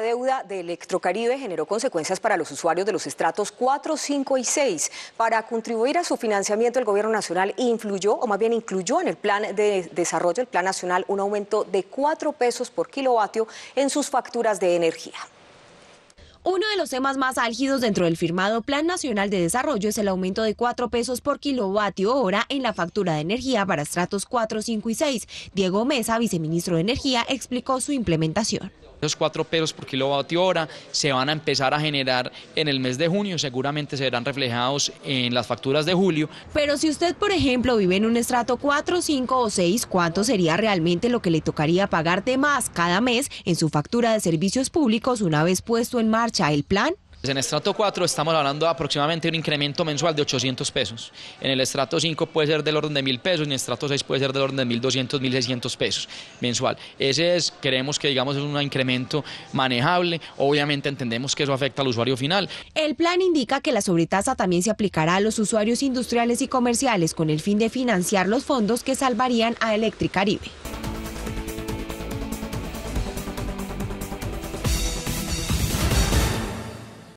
deuda de Electrocaribe generó consecuencias para los usuarios de los estratos 4, 5 y 6. Para contribuir a su financiamiento, el Gobierno Nacional influyó, o más bien incluyó en el plan de desarrollo, el Plan Nacional, un aumento de 4 pesos por kilovatio en sus facturas de energía. Uno de los temas más álgidos dentro del firmado Plan Nacional de Desarrollo es el aumento de 4 pesos por kilovatio hora en la factura de energía para estratos 4, 5 y 6. Diego Mesa, viceministro de Energía, explicó su implementación. Esos cuatro pesos por kilovatio hora se van a empezar a generar en el mes de junio, seguramente serán reflejados en las facturas de julio. Pero si usted, por ejemplo, vive en un estrato 4, 5 o 6, ¿cuánto sería realmente lo que le tocaría pagar de más cada mes en su factura de servicios públicos una vez puesto en marcha el plan? Pues en el estrato 4 estamos hablando aproximadamente un incremento mensual de 800 pesos. En el estrato 5 puede ser del orden de 1000 pesos, en el estrato 6 puede ser del orden de 1200, 1600 pesos mensual. Ese es, creemos que digamos es un incremento manejable. Obviamente entendemos que eso afecta al usuario final. El plan indica que la sobretasa también se aplicará a los usuarios industriales y comerciales con el fin de financiar los fondos que salvarían a Electricaribe.